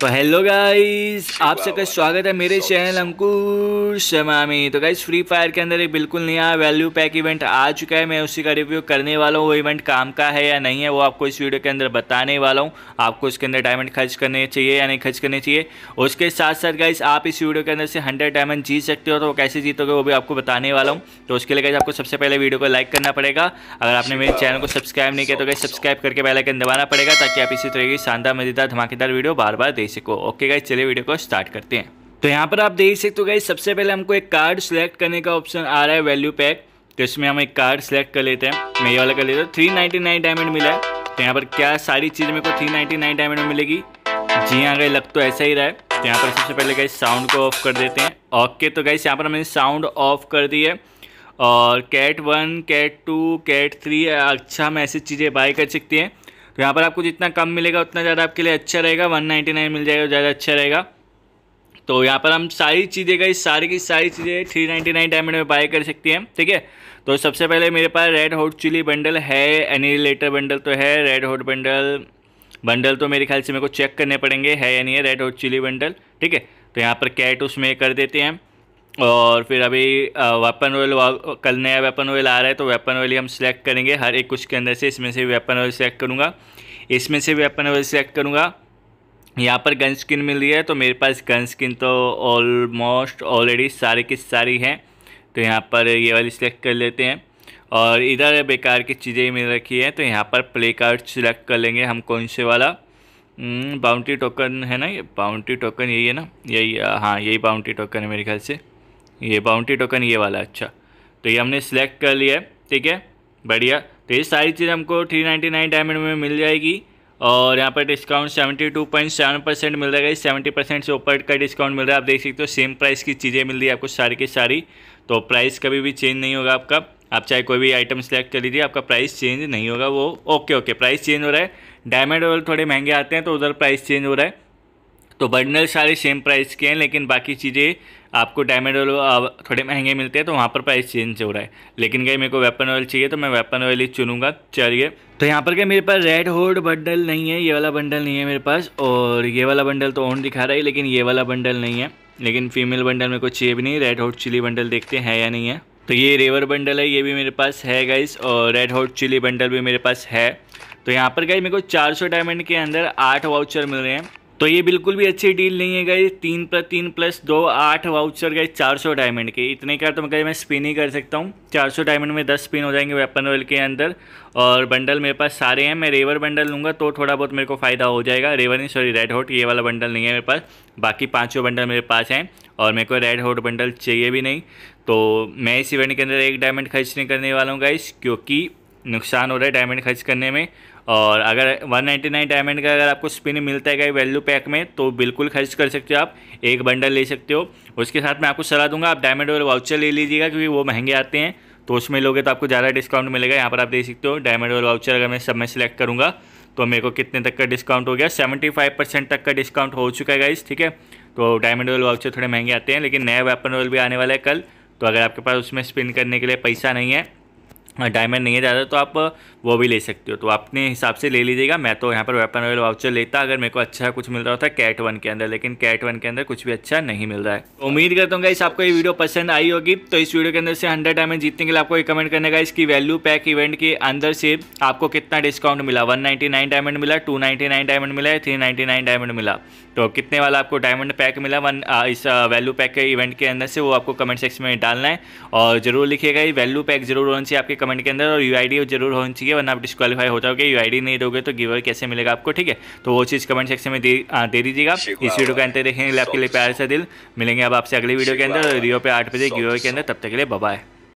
तो hello guys आप सबका स्वागत है मेरे चैनल अंकुश शर्मा में तो गाइस फ्री फायर के अंदर एक बिल्कुल नया वैल्यू पैक इवेंट आ चुका है मैं उसी का रिव्यू करने वाला हूँ वो इवेंट काम का है या नहीं है वो आपको इस वीडियो के अंदर बताने वाला हूँ आपको इसके अंदर डायमंड खर्च करने चाहिए या नहीं खर्च करने चाहिए उसके साथ साथ गाइस आप इस वीडियो के अंदर से हंड्रेड डायमंड जीत सकते हो तो कैसे जीतोगे वो भी आपको बताने वाला हूँ तो उसके लिए गाइज आपको सबसे पहले वीडियो को लाइक करना पड़ेगा अगर आपने मेरे चैनल को सब्सक्राइब नहीं किया तो गाइज सब्सक्राइब करके बेलाइकन दबाना पड़ेगा ताकि आप इसी तरह की शानदार मजेदार धमाकेदार वीडियो बार बार हुआ दे सको ओके गाइज चलिए वीडियो को स्टार्ट करते हैं तो यहाँ पर आप देख सकते हो गाइज सबसे पहले हमको एक कार्ड सेलेक्ट करने का ऑप्शन आ रहा है वैल्यू पैक तो इसमें हम एक कार्ड सेलेक्ट कर लेते हैं मैं ये वाला कर लेता हूँ थ्री नाइन्टी नाइन डायमंड मिला है तो यहाँ पर क्या सारी चीज़ मेरे को थ्री नाइन्टी नाइन डायमंड में मिलेगी जी हाँ गई लग तो ऐसा ही रहा है तो यहाँ पर सबसे पहले गई साउंड को ऑफ कर देते हैं ओके तो गई यहाँ पर हमने साउंड ऑफ कर दी है और cat one cat two cat three अच्छा हम ऐसी चीज़ें बाय कर सकते हैं तो यहाँ पर आपको जितना कम मिलेगा उतना ज़्यादा आपके लिए अच्छा रहेगा वन नाइन्टी नाइन मिल जाएगा ज़्यादा अच्छा रहेगा तो यहाँ पर हम सारी चीज़ें गई सारी की सारी चीज़ें थ्री नाइन्टी नाइन डायमंड में बाई कर सकती हैं ठीक है तो सबसे पहले मेरे पास रेड हॉट चिली बंडल है लेटर बंडल तो है रेड हॉट बंडल बंडल तो मेरे ख्याल से मेरे को चेक करने पड़ेंगे है या नहीं है रेड हॉट चिली बंडल ठीक है तो यहाँ पर कैट उसमें कर देते हैं और फिर अभी वेपन ऑयल कल नया वेपन ऑयल आ रहा है तो वेपन ऑयल हम सिलेक्ट करेंगे हर एक कुछ के अंदर से इसमें से वेपन ऑयल सेलेक्ट करूँगा इसमें से वेपन ऑयल सेलेक्ट करूँगा यहाँ पर गन स्किन मिल रही है तो मेरे पास गन स्किन तो ऑलमोस्ट ऑलरेडी सारी की सारी हैं तो यहाँ पर ये वाली सिलेक्ट कर लेते हैं और इधर बेकार की चीज़ें मिल रखी हैं तो यहाँ पर प्ले कार्ड सिलेक्ट कर लेंगे हम कौन से वाला बाउंड्री हम्म, टोकन है ना ये बाउंड्री टोकन यही है ना यही हाँ यही बाउंड्री टोकन है मेरे ख्याल से ये बाउंटी टोकन ये वाला अच्छा तो ये हमने सेलेक्ट कर लिया है ठीक है बढ़िया तो ये सारी चीज़ हमको थ्री नाइन्टी नाइन डायमंड में मिल जाएगी और यहाँ पर discount seventy two point seven percent मिल जाएगा सेवेंटी परसेंट से ऊपर का डिस्काउंट मिल रहा है आप देख सकते हो सेम प्राइस की चीज़ें मिल रही है आपको सारी की सारी तो प्राइस कभी भी चेंज नहीं होगा आपका आप चाहे कोई भी आइटम सेलेक्ट कर लीजिए आपका प्राइस चेंज नहीं होगा वो ओके ओके प्राइस चेंज हो रहा है डायमंड थोड़े महंगे आते हैं तो उधर प्राइस चेंज हो रहा है तो बंडल सारे सेम प्राइस के हैं लेकिन बाकी चीज़ें आपको डायमंड ऑयल थोड़े महंगे मिलते हैं तो वहाँ पर प्राइस चेंज हो रहा है लेकिन गई मेरे को वेपन ऑयल चाहिए तो मैं वेपन ऑयल ही चुनूंगा चलिए तो यहाँ पर क्या मेरे पास रेड होल्ड बंडल नहीं है ये वाला बंडल नहीं है मेरे पास और ये वाला बंडल तो ऑन दिखा रहा है लेकिन ये वाला बंडल नहीं है लेकिन फीमेल बंडल मेरे को चाहिए भी नहीं रेड हॉट चिली बंडल देखते हैं या नहीं है तो ये रेवर बंडल है ये भी मेरे पास है गाइस और रेड हॉट चिली बंडल भी मेरे पास है तो यहाँ पर गाइस मेरे को 400 डायमंड के अंदर आठ वाउचर मिल रहे हैं तो ये बिल्कुल भी अच्छी डील नहीं है गई तीन प्लस तीन प्लस दो आठ वाउचर गए चार सौ डायमंड के इतने का तो मैं मैं स्पिन ही कर सकता हूँ चार सौ डायमंड में दस स्पिन हो जाएंगे वेपन ऑयल के अंदर और बंडल मेरे पास सारे हैं मैं रेवर बंडल लूँगा तो थोड़ा बहुत मेरे को फ़ायदा हो जाएगा रेवर नहीं सॉरी रेड हॉट ये वाला बंडल नहीं है मेरे पास बाकी पाँचों बंडल मेरे पास हैं और मेरे को रेड हॉट बंडल चाहिए भी नहीं तो मैं इस इवेंट के अंदर एक डायमंड खर्च नहीं करने वाला हूँ गाइस क्योंकि नुकसान हो रहा है डायमंड खर्च करने में और अगर 199 डायमंड का अगर आपको स्पिन मिलता है कहीं वैल्यू पैक में तो बिल्कुल खर्च कर सकते हो आप एक बंडल ले सकते हो उसके साथ मैं आपको सलाह दूंगा आप डायमंड और वाउचर ले लीजिएगा क्योंकि वो महंगे आते हैं तो उसमें लोगे तो आपको ज़्यादा डिस्काउंट मिलेगा यहाँ पर आप दे सकते हो डायमंड और वाउचर अगर मैं सब में सेलेक्ट करूँगा तो मेरे को कितने तक का डिस्काउंट हो गया सेवेंटी फाइव परसेंट तक का डिस्काउंट हो चुका है गाइस ठीक है तो डायमंड रोल वाउचर थोड़े महंगे आते हैं लेकिन नया वेपन रोल भी आने वाला है कल तो अगर आपके पास उसमें स्पिन करने के लिए पैसा नहीं है डायमंड नहीं है ज़्यादा तो आप वो भी ले सकते हो तो अपने हिसाब से ले लीजिएगा मैं तो यहाँ पर वेपन ऑयल वाउचर लेता अगर मेरे को अच्छा कुछ मिल रहा होता कैट वन के अंदर लेकिन कैट वन के अंदर कुछ भी अच्छा नहीं मिल रहा है तो उम्मीद करता हूँ इस आपको ये वीडियो पसंद आई होगी तो इस वीडियो के अंदर से हंड्रेड डायमंड जीतने के लिए आपको रिकमेंड करने का इसकी वैल्यू पैक इवेंट के अंदर से आपको कितना डिस्काउंट मिला वन डायमंड मिला टू डायमंड मिला या थ्री डायमंड मिला तो कितने वाला आपको डायमंड पैक मिला वन इस वैल्यू पैक के इवेंट के अंदर से वो आपको कमेंट सेक्शन में डालना है और जरूर लिखिएगा ये वैल्यू पैक जरूर होना चाहिए आपके कमेंट के अंदर और यू आई जरूर होनी चाहिए वरना आप डिस्कालीफाई हो जाओगे यू आई नहीं दोगे तो गिव कैसे मिलेगा आपको ठीक है तो वो चीज़ कमेंट सेक्शन में दे दीजिएगा इस वीडियो के अंदर देखेंगे आपके लिए प्यार से दिल मिलेंगे अब आपसे अगले वीडियो के अंदर रियो पे आठ बजे गिव के अंदर तब तक के लिए बबाई